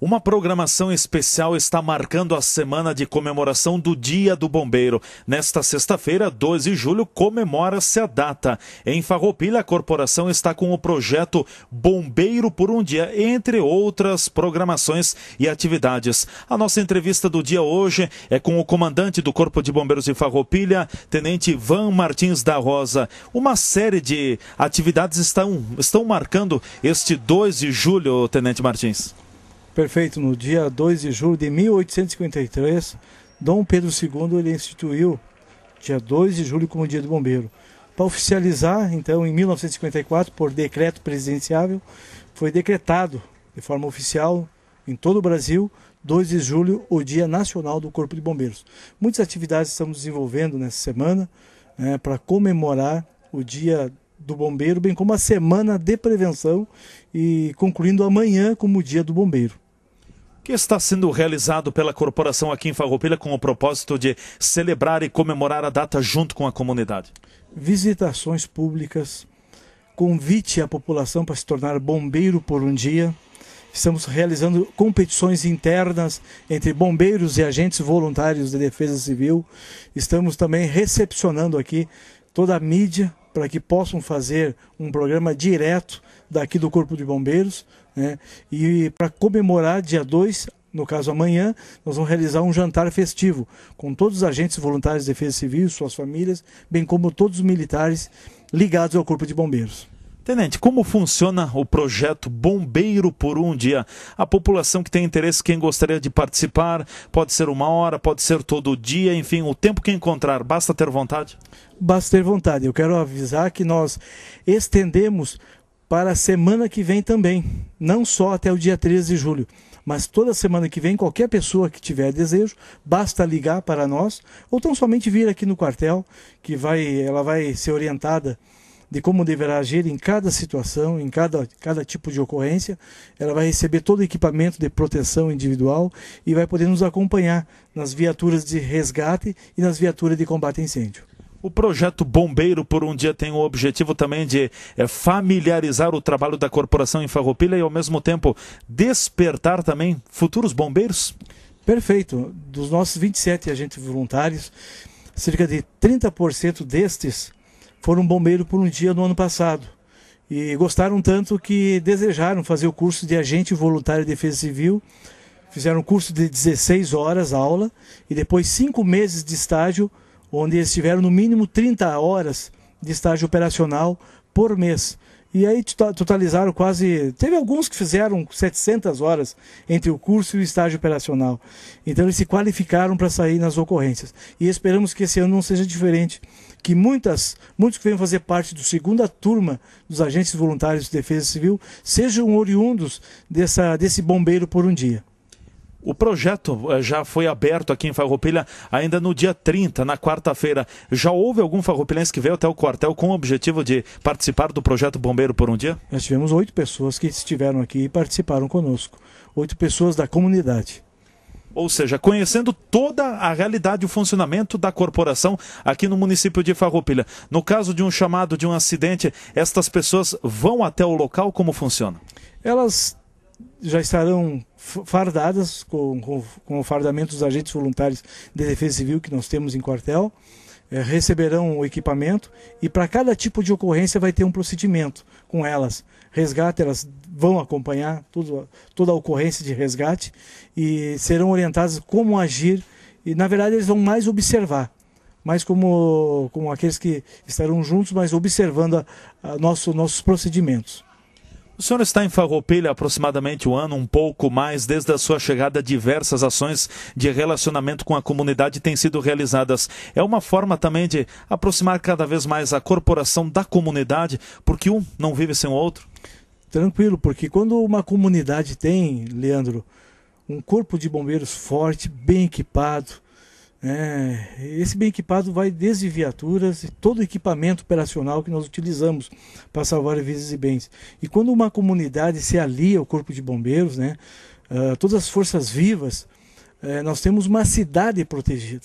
Uma programação especial está marcando a semana de comemoração do Dia do Bombeiro. Nesta sexta-feira, 12 de julho, comemora-se a data. Em Farroupilha, a corporação está com o projeto Bombeiro por um Dia, entre outras programações e atividades. A nossa entrevista do dia hoje é com o comandante do Corpo de Bombeiros de Farroupilha, Tenente Van Martins da Rosa. Uma série de atividades estão, estão marcando este 2 de julho, Tenente Martins. Perfeito. No dia 2 de julho de 1853, Dom Pedro II ele instituiu dia 2 de julho como Dia do Bombeiro. Para oficializar, então, em 1954, por decreto presidenciável, foi decretado de forma oficial em todo o Brasil 2 de julho, o Dia Nacional do Corpo de Bombeiros. Muitas atividades estamos desenvolvendo nessa semana né, para comemorar o Dia do Bombeiro, bem como a Semana de Prevenção e concluindo amanhã como o Dia do Bombeiro que está sendo realizado pela corporação aqui em Farroupilha com o propósito de celebrar e comemorar a data junto com a comunidade? Visitações públicas, convite à população para se tornar bombeiro por um dia. Estamos realizando competições internas entre bombeiros e agentes voluntários de defesa civil. Estamos também recepcionando aqui toda a mídia para que possam fazer um programa direto daqui do Corpo de Bombeiros né? E para comemorar dia 2, no caso amanhã, nós vamos realizar um jantar festivo com todos os agentes voluntários de defesa civil, suas famílias, bem como todos os militares ligados ao Corpo de Bombeiros. Tenente, como funciona o projeto Bombeiro por um dia? A população que tem interesse, quem gostaria de participar, pode ser uma hora, pode ser todo dia, enfim, o tempo que encontrar, basta ter vontade? Basta ter vontade. Eu quero avisar que nós estendemos para a semana que vem também, não só até o dia 13 de julho, mas toda semana que vem, qualquer pessoa que tiver desejo, basta ligar para nós ou tão somente vir aqui no quartel, que vai, ela vai ser orientada de como deverá agir em cada situação, em cada, cada tipo de ocorrência. Ela vai receber todo o equipamento de proteção individual e vai poder nos acompanhar nas viaturas de resgate e nas viaturas de combate a incêndio. O projeto Bombeiro por um Dia tem o objetivo também de é, familiarizar o trabalho da corporação em Farroupilha e, ao mesmo tempo, despertar também futuros bombeiros? Perfeito. Dos nossos 27 agentes voluntários, cerca de 30% destes foram bombeiro por um dia no ano passado. E gostaram tanto que desejaram fazer o curso de agente voluntário de defesa civil. Fizeram um curso de 16 horas aula e depois cinco meses de estágio onde eles tiveram no mínimo 30 horas de estágio operacional por mês. E aí totalizaram quase. Teve alguns que fizeram 700 horas entre o curso e o estágio operacional. Então eles se qualificaram para sair nas ocorrências. E esperamos que esse ano não seja diferente. Que muitas, muitos que venham fazer parte da segunda turma dos agentes voluntários de defesa civil sejam oriundos dessa, desse bombeiro por um dia. O projeto eh, já foi aberto aqui em Farroupilha ainda no dia 30, na quarta-feira. Já houve algum farroupilense que veio até o quartel com o objetivo de participar do projeto Bombeiro por um dia? Nós tivemos oito pessoas que estiveram aqui e participaram conosco. Oito pessoas da comunidade ou seja, conhecendo toda a realidade e o funcionamento da corporação aqui no município de Farroupilha. No caso de um chamado de um acidente, estas pessoas vão até o local como funciona? Elas já estarão fardadas com, com, com, o fardamento dos agentes voluntários de defesa civil que nós temos em quartel, é, receberão o equipamento e para cada tipo de ocorrência vai ter um procedimento com elas. Resgate, elas vão acompanhar tudo, toda a ocorrência de resgate e serão orientadas como agir e na verdade eles vão mais observar mais como, como aqueles que estarão juntos, mas observando a, a nosso, nossos procedimentos. O senhor está em Farroupilha aproximadamente um ano, um pouco mais, desde a sua chegada. Diversas ações de relacionamento com a comunidade têm sido realizadas. É uma forma também de aproximar cada vez mais a corporação da comunidade, porque um não vive sem o outro. Tranquilo, porque quando uma comunidade tem, Leandro, um corpo de bombeiros forte, bem equipado, é, esse bem equipado vai desde viaturas e todo equipamento operacional que nós utilizamos para salvar vidas e bens. E quando uma comunidade se alia ao corpo de bombeiros, né, uh, todas as forças vivas, uh, nós temos uma cidade protegida.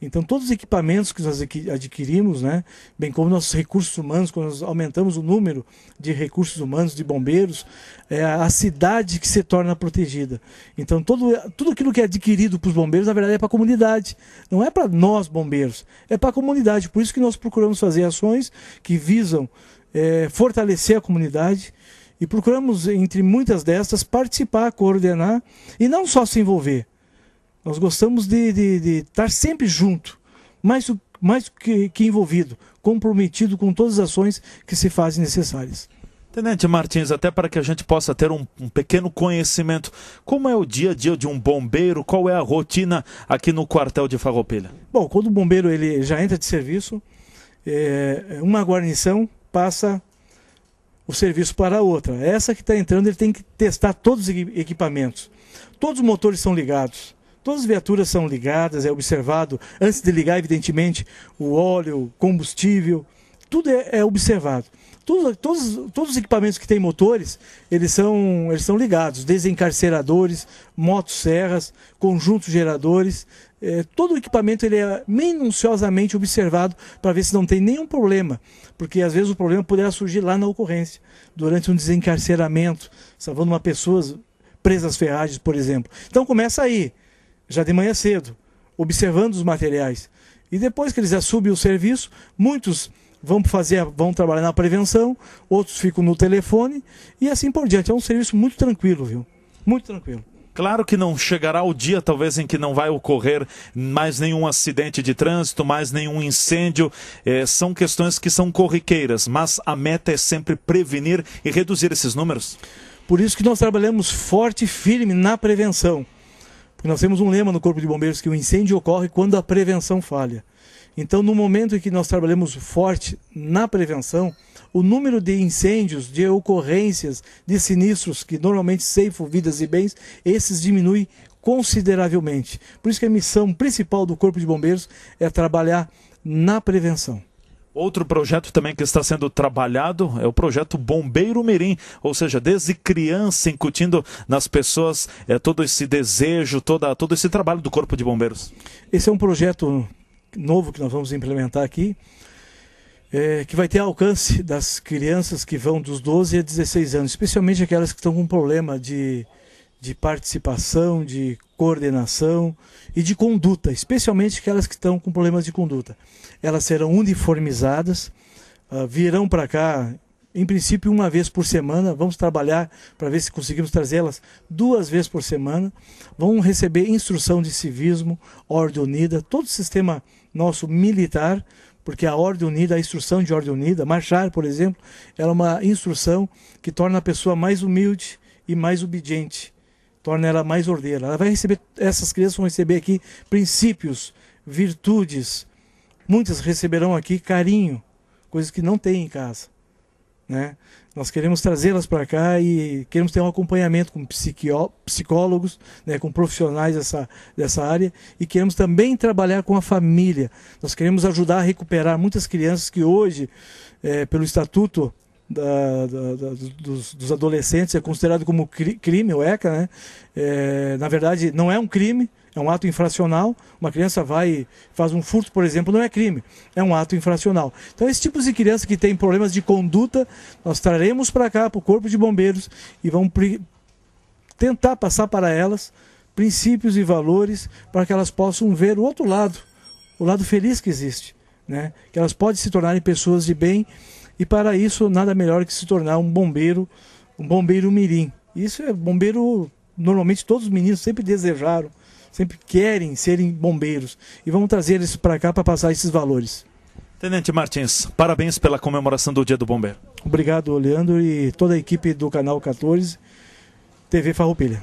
Então, todos os equipamentos que nós adquirimos, né, bem como nossos recursos humanos, quando nós aumentamos o número de recursos humanos, de bombeiros, é a cidade que se torna protegida. Então, todo, tudo aquilo que é adquirido para os bombeiros, na verdade, é para a comunidade. Não é para nós, bombeiros, é para a comunidade. Por isso que nós procuramos fazer ações que visam é, fortalecer a comunidade e procuramos, entre muitas destas, participar, coordenar e não só se envolver nós gostamos de, de, de estar sempre junto, mais, mais que, que envolvido, comprometido com todas as ações que se fazem necessárias. Tenente Martins, até para que a gente possa ter um, um, pequeno conhecimento, como é o dia a dia de um bombeiro? Qual é a rotina aqui no quartel de Farroupilha? Bom, quando o bombeiro ele já entra de serviço, é, uma guarnição passa o serviço para a outra. Essa que está entrando, ele tem que testar todos os equipamentos. Todos os motores são ligados. Todas as viaturas são ligadas, é observado, antes de ligar, evidentemente, o óleo, combustível, tudo é, é observado. todos, todos os equipamentos que têm motores, eles são, eles são ligados, desencarceradores, motosserras, conjuntos geradores, é, todo o equipamento ele é minuciosamente observado para ver se não tem nenhum problema, porque às vezes o problema poderá surgir lá na ocorrência, durante um desencarceramento, salvando uma pessoa presa às ferragens, por exemplo. Então começa aí, já de manhã cedo, observando os materiais. E depois que eles assumem o serviço, muitos vão fazer, vão trabalhar na prevenção, outros ficam no telefone e assim por diante. É um serviço muito tranquilo, viu? Muito tranquilo. Claro que não chegará o dia, talvez, em que não vai ocorrer mais nenhum acidente de trânsito, mais nenhum incêndio. É, são questões que são corriqueiras, mas a meta é sempre prevenir e reduzir esses números. Por isso que nós trabalhamos forte e firme na prevenção nós temos um lema no Corpo de Bombeiros que o incêndio ocorre quando a prevenção falha. Então, no momento em que nós trabalhamos forte na prevenção, o número de incêndios, de ocorrências, de sinistros que normalmente ceifam vidas e bens, esses diminui consideravelmente. Por isso que a missão principal do Corpo de Bombeiros é trabalhar na prevenção. Outro projeto também que está sendo trabalhado é o projeto Bombeiro Mirim, ou seja, desde criança incutindo nas pessoas é, todo esse desejo, toda, todo esse trabalho do Corpo de Bombeiros. Esse é um projeto novo que nós vamos implementar aqui, é, que vai ter alcance das crianças que vão dos 12 a 16 anos, especialmente aquelas que estão com problema de, de participação, de coordenação e de conduta, especialmente aquelas que estão com problemas de conduta. Elas serão uniformizadas, uh, virão para cá, em princípio, uma vez por semana. Vamos trabalhar para ver se conseguimos trazê-las duas vezes por semana. Vão receber instrução de civismo, ordem unida, todo o sistema nosso militar, porque a ordem unida, a instrução de ordem unida, marchar, por exemplo, ela é uma instrução que torna a pessoa mais humilde e mais obediente torna ela mais ordeira. Ela vai receber, essas crianças vão receber aqui princípios, virtudes. Muitas receberão aqui carinho, coisas que não têm em casa. Né? Nós queremos trazê-las para cá e queremos ter um acompanhamento com psicólogos, né, com profissionais dessa, dessa área e queremos também trabalhar com a família. Nós queremos ajudar a recuperar muitas crianças que hoje, é, pelo estatuto da, da, da, dos, dos, adolescentes é considerado como cri, crime, o ECA, né? É, na verdade, não é um crime, é um ato infracional. Uma criança vai faz um furto, por exemplo, não é crime, é um ato infracional. Então, esse tipo de criança que tem problemas de conduta, nós traremos para cá, para o Corpo de Bombeiros, e vamos tentar passar para elas princípios e valores para que elas possam ver o outro lado, o lado feliz que existe. Né? Que elas podem se tornarem pessoas de bem e para isso, nada melhor que se tornar um bombeiro, um bombeiro mirim. Isso é bombeiro, normalmente todos os meninos sempre desejaram, sempre querem serem bombeiros. E vamos trazer eles para cá para passar esses valores. Tenente Martins, parabéns pela comemoração do Dia do Bombeiro. Obrigado, Leandro, e toda a equipe do Canal 14, TV Farroupilha.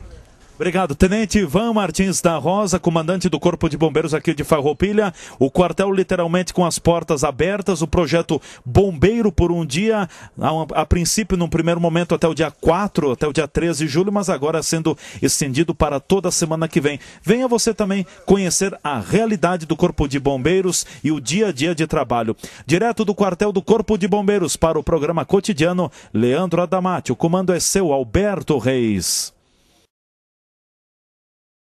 Obrigado, Tenente Ivan Martins da Rosa, comandante do Corpo de Bombeiros aqui de Farroupilha. O quartel literalmente com as portas abertas, o projeto Bombeiro por um dia, a, a, princípio, num primeiro momento até o dia 4, até o dia 13 de julho, mas agora sendo estendido para toda a semana que vem. Venha você também conhecer a realidade do Corpo de Bombeiros e o dia a dia de trabalho. Direto do quartel do Corpo de Bombeiros para o programa cotidiano, Leandro Adamati. O comando é seu, Alberto Reis.